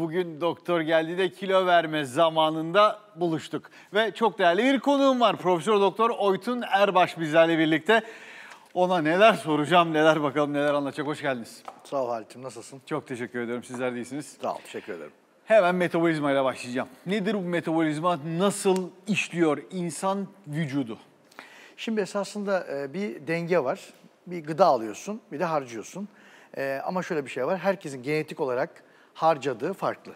Bugün doktor geldi de kilo verme zamanında buluştuk. Ve çok değerli bir konuğum var. Profesör Doktor Oytun Erbaş bizlerle birlikte. Ona neler soracağım, neler bakalım, neler anlatacak. Hoş geldiniz. Sağ ol Halit'im, nasılsın? Çok teşekkür ediyorum. Sizler de iyisiniz. Sağ ol, teşekkür ederim. Hemen metabolizma ile başlayacağım. Nedir bu metabolizma? Nasıl işliyor insan vücudu? Şimdi esasında e, bir denge var. Bir gıda alıyorsun, bir de harcıyorsun. E, ama şöyle bir şey var. Herkesin genetik olarak harcadığı farklı.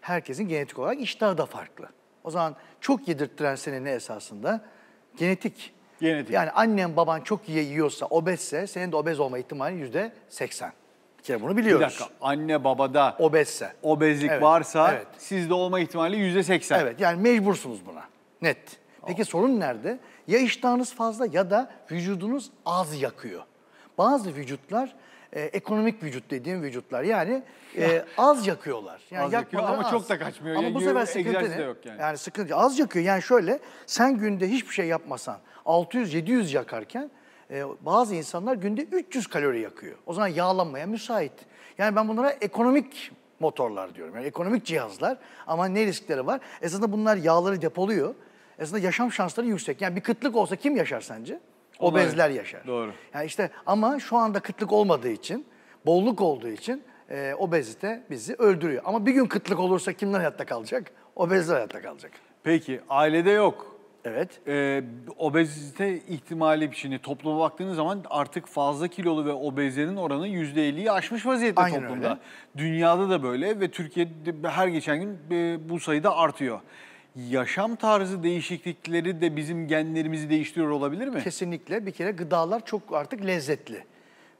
Herkesin genetik olarak iştahı da farklı. O zaman çok yedirttiren seni ne esasında? Genetik. Genetik. Yani annen baban çok iyi yiyorsa, obezse senin de obez olma ihtimali yüzde seksen. Bir kere bunu biliyoruz. Bir dakika anne babada obezse, obezlik Evet, varsa evet. sizde olma ihtimali yüzde seksen. Evet yani mecbursunuz buna. Net. Peki sorun nerede? Ya iştahınız fazla ya da vücudunuz az yakıyor. Bazı vücutlar e, ekonomik vücut dediğim vücutlar. Yani e, az yakıyorlar. Yani az yakıyor ama az. çok da kaçmıyor. Ama bu sefer sıkıntı ne? Yok yani. yani sıkıntı az yakıyor. Yani şöyle sen günde hiçbir şey yapmasan 600-700 yakarken e, bazı insanlar günde 300 kalori yakıyor. O zaman yağlanmaya müsait. Yani ben bunlara ekonomik motorlar diyorum. Yani ekonomik cihazlar ama ne riskleri var? Esasında bunlar yağları depoluyor. Esasında yaşam şansları yüksek. Yani bir kıtlık olsa kim yaşar sence? O bezler yaşar. Doğru. Yani işte ama şu anda kıtlık olmadığı için, bolluk olduğu için e, obezite bizi öldürüyor. Ama bir gün kıtlık olursa kimler hayatta kalacak? Obezler hayatta kalacak. Peki ailede yok. Evet. Ee, obezite ihtimali şimdi şey. topluma baktığınız zaman artık fazla kilolu ve obezlerin oranı %50'yi aşmış vaziyette Aynen toplumda. Öyle. Dünyada da böyle ve Türkiye'de her geçen gün e, bu sayıda artıyor yaşam tarzı değişiklikleri de bizim genlerimizi değiştiriyor olabilir mi? Kesinlikle. Bir kere gıdalar çok artık lezzetli.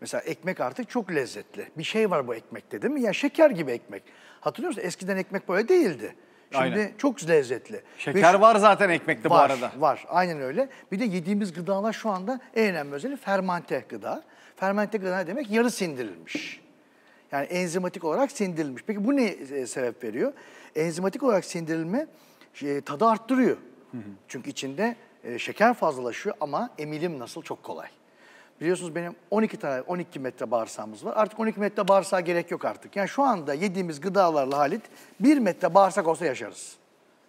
Mesela ekmek artık çok lezzetli. Bir şey var bu ekmekte değil mi? Ya yani şeker gibi ekmek. Hatırlıyor musun? Eskiden ekmek böyle değildi. Şimdi Aynen. çok lezzetli. Şeker Ve var zaten ekmekte var, bu arada. Var. Aynen öyle. Bir de yediğimiz gıdalar şu anda en önemli özelliği fermante gıda. Fermente gıda demek yarı sindirilmiş. Yani enzimatik olarak sindirilmiş. Peki bu ne e, sebep veriyor? Enzimatik olarak sindirilme şey, tadı arttırıyor. Çünkü içinde e, şeker fazlalaşıyor ama emilim nasıl çok kolay. Biliyorsunuz benim 12 tane 12 metre bağırsağımız var. Artık 12 metre bağırsağa gerek yok artık. Yani şu anda yediğimiz gıdalarla Halit 1 metre bağırsak olsa yaşarız.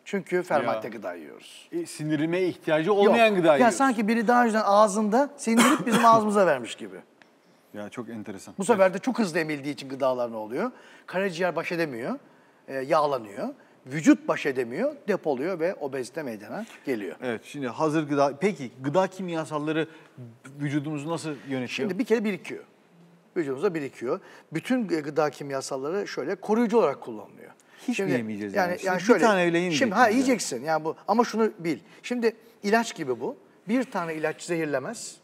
Çünkü fermente ya. gıda yiyoruz. E, sindirime ihtiyacı olmayan Yok. gıda yiyoruz. Yani sanki biri daha önce ağzında sindirip bizim ağzımıza vermiş gibi. Ya çok enteresan. Bu sefer de çok hızlı emildiği için gıdalar ne oluyor? Karaciğer baş edemiyor, e, yağlanıyor vücut baş edemiyor, depoluyor ve obezite meydana geliyor. Evet şimdi hazır gıda, peki gıda kimyasalları vücudumuzu nasıl yönetiyor? Şimdi bir kere birikiyor. Vücudumuzda birikiyor. Bütün gıda kimyasalları şöyle koruyucu olarak kullanılıyor. Hiç şimdi, yemeyeceğiz yani? Yani, yani şöyle, bir tane bile yemeyecek. Şimdi ha yiyeceksin yani bu ama şunu bil. Şimdi ilaç gibi bu. Bir tane ilaç zehirlemez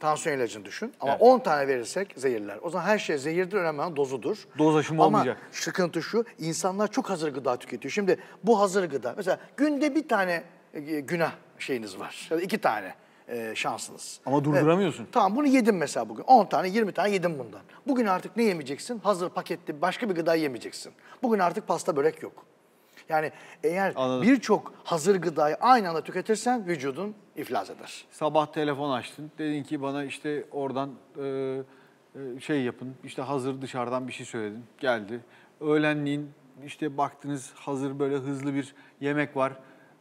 tansiyon ilacını düşün. Ama evet. 10 tane verirsek zehirler. O zaman her şey zehirdir önemli olan dozudur. Doz aşımı Ama olmayacak. Ama sıkıntı şu insanlar çok hazır gıda tüketiyor. Şimdi bu hazır gıda. Mesela günde bir tane e, günah şeyiniz var. Ya da iki tane e, şansınız. Ama durduramıyorsun. Evet. Tamam bunu yedim mesela bugün. 10 tane 20 tane yedim bundan. Bugün artık ne yemeyeceksin? Hazır paketli başka bir gıda yemeyeceksin. Bugün artık pasta börek yok. Yani eğer birçok hazır gıdayı aynı anda tüketirsen vücudun iflas eder. Sabah telefon açtın. Dedin ki bana işte oradan e, e, şey yapın. İşte hazır dışarıdan bir şey söyledin. Geldi. Öğlenliğin işte baktınız hazır böyle hızlı bir yemek var.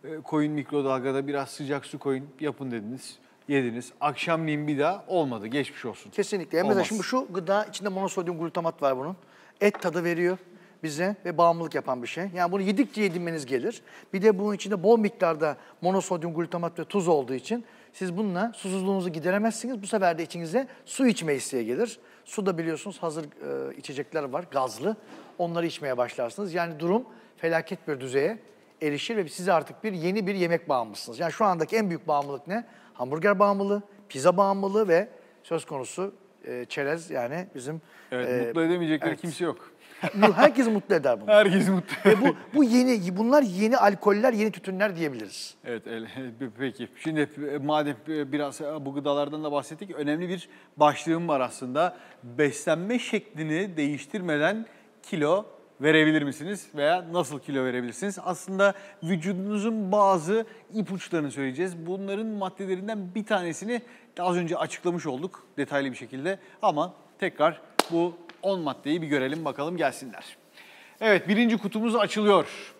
E, koyun mikrodalgada biraz sıcak su koyun yapın dediniz. Yediniz. Akşamleyin bir daha olmadı. Geçmiş olsun. Kesinlikle. Hem de şimdi şu gıda içinde monosodyum glutamat var bunun. Et tadı veriyor bize ve bağımlılık yapan bir şey. Yani bunu yedikçe edinmeniz gelir. Bir de bunun içinde bol miktarda monosodyum glutamat ve tuz olduğu için siz bununla susuzluğunuzu gideremezsiniz. Bu sefer de içinize su içme isteği gelir. Su da biliyorsunuz hazır e, içecekler var, gazlı. Onları içmeye başlarsınız. Yani durum felaket bir düzeye erişir ve siz artık bir yeni bir yemek bağımlısınız. Yani şu andaki en büyük bağımlılık ne? Hamburger bağımlılığı, pizza bağımlılığı ve söz konusu e, çerez yani bizim... Evet, e, mutlu edemeyecekleri evet. kimse yok. Herkes mutlu eder bunu. Herkes mutlu. Ve bu, bu yeni, bunlar yeni alkoller, yeni tütünler diyebiliriz. Evet, e, peki. Şimdi e, madem e, biraz bu gıdalardan da bahsettik, önemli bir başlığım var aslında. Beslenme şeklini değiştirmeden kilo verebilir misiniz veya nasıl kilo verebilirsiniz? Aslında vücudunuzun bazı ipuçlarını söyleyeceğiz. Bunların maddelerinden bir tanesini az önce açıklamış olduk detaylı bir şekilde ama tekrar bu 10 maddeyi bir görelim bakalım gelsinler. Evet birinci kutumuz açılıyor.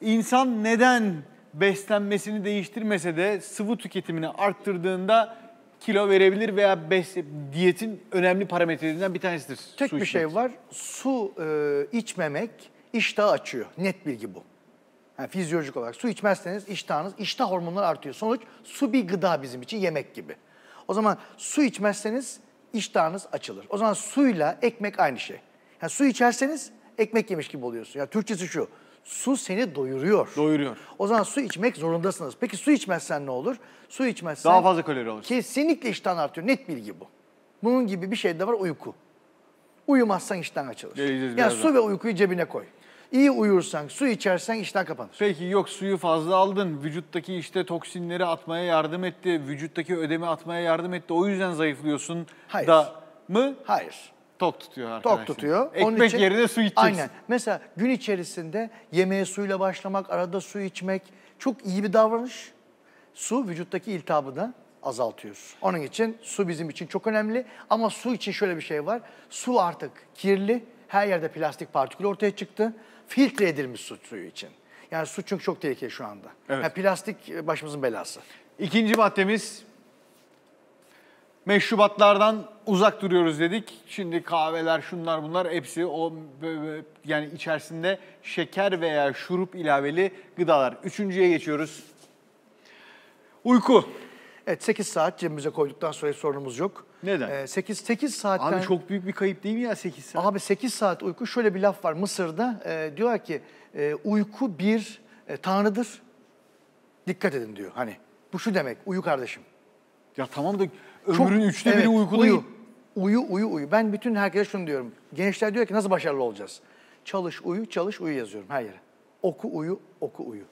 İnsan neden beslenmesini değiştirmese de sıvı tüketimini arttırdığında kilo verebilir veya bes diyetin önemli parametrelerinden bir tanesidir. Tek su bir şey var. Su e, içmemek iştah açıyor. Net bilgi bu. Yani fizyolojik olarak su içmezseniz iştahınız, iştah hormonları artıyor. Sonuç su bir gıda bizim için yemek gibi. O zaman su içmezseniz iştahınız açılır. O zaman suyla ekmek aynı şey. Yani su içerseniz ekmek yemiş gibi oluyorsun. Yani Türkçesi şu, su seni doyuruyor. Doyuruyor. O zaman su içmek zorundasınız. Peki su içmezsen ne olur? Su içmezsen... Daha fazla kalori alır. Kesinlikle iştahın artıyor. Net bilgi bu. Bunun gibi bir şey de var uyku. Uyumazsan iştahın açılır. Geleceğiz yani birazdan. su ve uykuyu cebine koy iyi uyursan, su içersen işten kapanır. Peki yok suyu fazla aldın, vücuttaki işte toksinleri atmaya yardım etti, vücuttaki ödemi atmaya yardım etti. O yüzden zayıflıyorsun Hayır. da mı? Hayır. Tok tutuyor arkadaşlar. Tok tutuyor. Ekmek Onun için, yerine su içeceksin. Aynen. Mesela gün içerisinde yemeğe suyla başlamak, arada su içmek çok iyi bir davranış. Su vücuttaki iltihabı da azaltıyoruz. Onun için su bizim için çok önemli. Ama su için şöyle bir şey var. Su artık kirli. Her yerde plastik partikül ortaya çıktı filtre edilmiş su suyu için. Yani su çünkü çok tehlikeli şu anda. Evet. Yani plastik e, başımızın belası. İkinci maddemiz meşrubatlardan uzak duruyoruz dedik. Şimdi kahveler şunlar bunlar hepsi o e, e, yani içerisinde şeker veya şurup ilaveli gıdalar. Üçüncüye geçiyoruz. Uyku. Evet 8 saat cebimize koyduktan sonra sorunumuz yok. Neden? E, 8, 8 saatten... Abi çok büyük bir kayıp değil mi ya 8 saat? Abi 8 saat uyku şöyle bir laf var Mısır'da. E, diyorlar ki e, uyku bir e, tanrıdır. Dikkat edin diyor hani. Bu şu demek uyu kardeşim. Ya tamam da ömrün çok, üçte evet, biri uykuda. Uyu, uyu uyu uyu. Ben bütün herkese şunu diyorum. Gençler diyor ki nasıl başarılı olacağız? Çalış uyu çalış uyu yazıyorum her yere. Oku uyu oku uyu.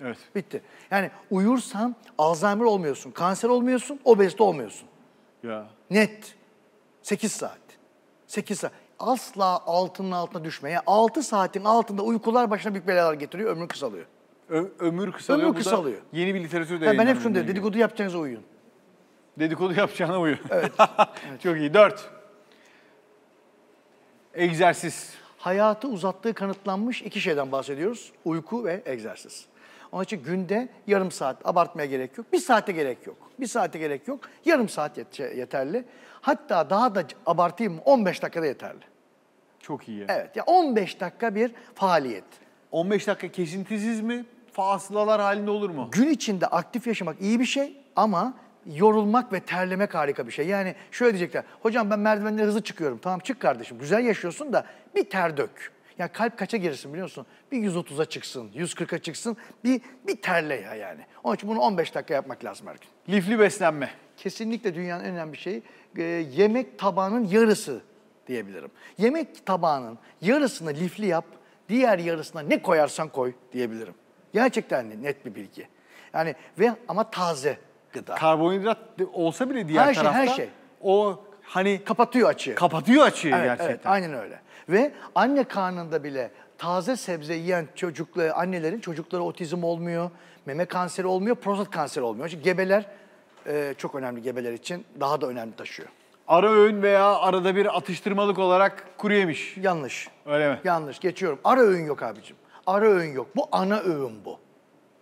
Evet. Bitti. Yani uyursan Alzheimer olmuyorsun, kanser olmuyorsun, obezite olmuyorsun. Ya. Net. 8 saat. 8 saat. Asla altının altına düşmeye. 6 saatin altında uykular başına büyük belalar getiriyor, ömür kısalıyor. Ö- ömür kısalıyor. Ömür kısalıyor. Yeni bir literatür de Ben hep şunu dedim, dedikodu yapacağınıza uyuyun. Dedikodu yapacağına uyuyun. Evet. evet. Çok iyi. Dört. Egzersiz. Hayatı uzattığı kanıtlanmış iki şeyden bahsediyoruz. Uyku ve egzersiz. Onun için günde yarım saat abartmaya gerek yok. Bir saate gerek yok. Bir saate gerek yok. Yarım saat yet şey, yeterli. Hatta daha da abartayım 15 dakikada yeterli. Çok iyi. Evet ya 15 dakika bir faaliyet. 15 dakika kesintisiz mi? Fasılalar halinde olur mu? Gün içinde aktif yaşamak iyi bir şey ama yorulmak ve terlemek harika bir şey. Yani şöyle diyecekler, hocam ben merdivenleri hızlı çıkıyorum. Tamam çık kardeşim, güzel yaşıyorsun da bir ter dök. Ya kalp kaça girsin biliyorsun? Bir 130'a çıksın, 140'a çıksın. Bir, bir terle ya yani. Onun için bunu 15 dakika yapmak lazım her gün. Lifli beslenme. Kesinlikle dünyanın en önemli şeyi. E, yemek tabağının yarısı diyebilirim. Yemek tabağının yarısını lifli yap, diğer yarısına ne koyarsan koy diyebilirim. Gerçekten net bir bilgi. Yani ve ama taze gıda. Karbonhidrat olsa bile diğer her şey, tarafta şey, her şey. o hani kapatıyor açığı. Kapatıyor açığı evet, gerçekten. Evet, aynen öyle. Ve anne karnında bile taze sebze yiyen çocukla annelerin çocukları otizm olmuyor, meme kanseri olmuyor, prostat kanseri olmuyor. Çünkü gebeler e, çok önemli gebeler için daha da önemli taşıyor. Ara öğün veya arada bir atıştırmalık olarak kuru yemiş. Yanlış. Öyle mi? Yanlış. Geçiyorum. Ara öğün yok abicim. Ara öğün yok. Bu ana öğün bu.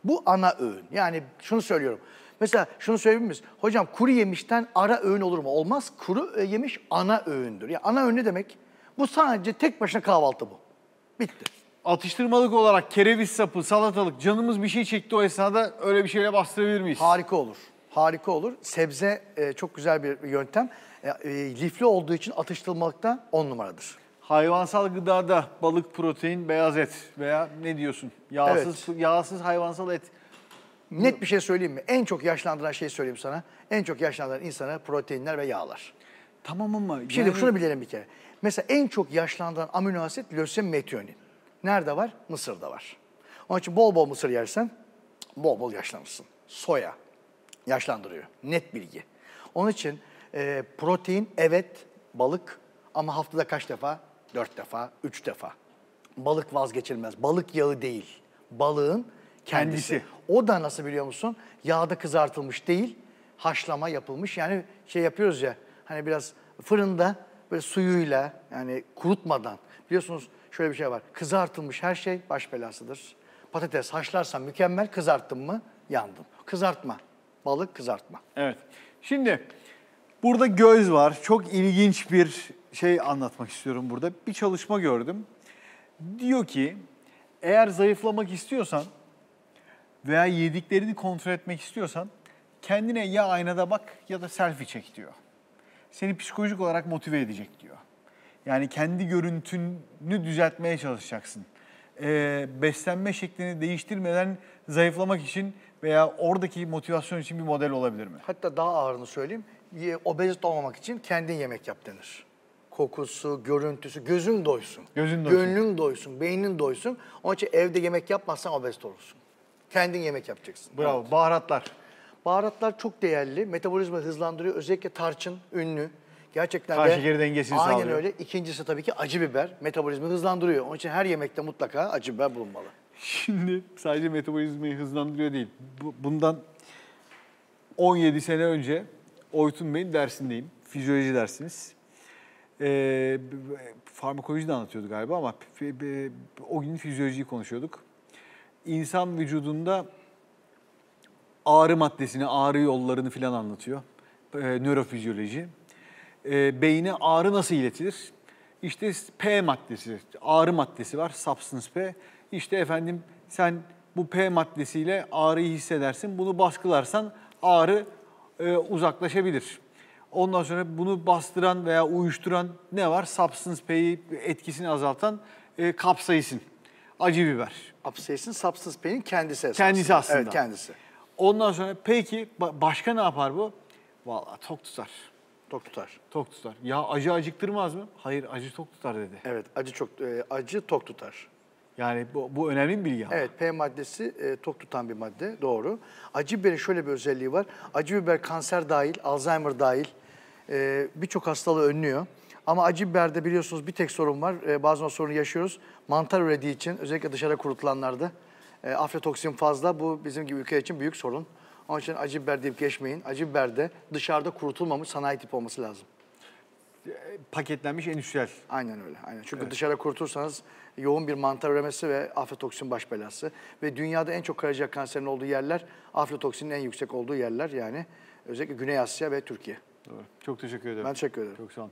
Bu ana öğün. Yani şunu söylüyorum. Mesela şunu söyleyebilir miyiz? Hocam kuru yemişten ara öğün olur mu? Olmaz. Kuru e, yemiş ana öğündür. Ya yani ana öğün ne demek? Bu sadece tek başına kahvaltı bu. Bitti. Atıştırmalık olarak kereviz sapı, salatalık, canımız bir şey çekti o esnada öyle bir şeyle bastırabilir miyiz? Harika olur. Harika olur. Sebze e, çok güzel bir yöntem. E, e, lifli olduğu için atıştırmalıkta on numaradır. Hayvansal gıdada balık, protein, beyaz et veya ne diyorsun? Yağsız evet. yağsız hayvansal et Net bir şey söyleyeyim mi? En çok yaşlandıran şey söyleyeyim sana. En çok yaşlandıran insana proteinler ve yağlar. Tamam ama... Şimdi şey yani... şunu bilelim bir kere. Mesela en çok yaşlandıran amino asit lösin metionin. Nerede var? Mısır'da var. Onun için bol bol mısır yersen bol bol yaşlanırsın. Soya yaşlandırıyor. Net bilgi. Onun için e, protein evet balık ama haftada kaç defa? Dört defa, üç defa. Balık vazgeçilmez. Balık yağı değil. Balığın kendisi. kendisi. O da nasıl biliyor musun? Yağda kızartılmış değil, haşlama yapılmış. Yani şey yapıyoruz ya, hani biraz fırında böyle suyuyla yani kurutmadan. Biliyorsunuz şöyle bir şey var. Kızartılmış her şey baş belasıdır. Patates haşlarsan mükemmel, kızarttın mı yandım. Kızartma, balık kızartma. Evet, şimdi burada göz var. Çok ilginç bir şey anlatmak istiyorum burada. Bir çalışma gördüm. Diyor ki eğer zayıflamak istiyorsan veya yediklerini kontrol etmek istiyorsan kendine ya aynada bak ya da selfie çek diyor. Seni psikolojik olarak motive edecek diyor. Yani kendi görüntünü düzeltmeye çalışacaksın. Ee, beslenme şeklini değiştirmeden zayıflamak için veya oradaki motivasyon için bir model olabilir mi? Hatta daha ağırını söyleyeyim. Obezite olmamak için kendin yemek yap denir kokusu, görüntüsü, gözün doysun. Gözün doysun. Gönlün doysun, beynin doysun. Onun için evde yemek yapmazsan obez olursun. Kendin yemek yapacaksın. Bravo. Evet. Baharatlar. Baharatlar çok değerli. Metabolizma hızlandırıyor. Özellikle tarçın ünlü. Gerçekten Karşı de, geri dengesini aynen öyle. İkincisi tabii ki acı biber. Metabolizmi hızlandırıyor. Onun için her yemekte mutlaka acı biber bulunmalı. Şimdi sadece metabolizmayı hızlandırıyor değil. bundan 17 sene önce Oytun Bey'in dersindeyim. Fizyoloji dersiniz. Ee, farmakoloji de anlatıyordu galiba ama o gün fizyolojiyi konuşuyorduk insan vücudunda ağrı maddesini, ağrı yollarını filan anlatıyor. E, nörofizyoloji. E, ee, beyne ağrı nasıl iletilir? İşte P maddesi, ağrı maddesi var, substance P. İşte efendim sen bu P maddesiyle ağrıyı hissedersin. Bunu baskılarsan ağrı e, uzaklaşabilir. Ondan sonra bunu bastıran veya uyuşturan ne var? Substance P'yi etkisini azaltan e, kapsayısın acı biber. Abseisin sapsız peynir kendisi esasında. Kendisi aslında. Evet kendisi. Ondan sonra peki başka ne yapar bu? Valla tok tutar. Tok tutar. Tok tutar. Ya acı acıktırmaz mı? Hayır acı tok tutar dedi. Evet acı çok e, acı tok tutar. Yani bu, bu önemli bir bilgi ama. Evet P maddesi e, tok tutan bir madde doğru. Acı biberin şöyle bir özelliği var. Acı biber kanser dahil, Alzheimer dahil e, birçok hastalığı önlüyor. Ama Acibber'de biliyorsunuz bir tek sorun var. E, bazen o sorunu yaşıyoruz. Mantar ürediği için özellikle dışarı kurutulanlarda e, aflatoksin fazla. Bu bizim gibi ülke için büyük sorun. Onun için Acibber deyip geçmeyin. Acibber'de dışarıda kurutulmamış sanayi tip olması lazım. Paketlenmiş endüstriyel. Aynen öyle. Aynen. Çünkü evet. dışarı kurutursanız yoğun bir mantar üremesi ve aflatoksin baş belası. Ve dünyada en çok karaciğer kanserinin olduğu yerler aflatoksinin en yüksek olduğu yerler yani. Özellikle Güney Asya ve Türkiye. Doğru. Çok teşekkür ederim. Ben teşekkür ederim. Çok sağ olun.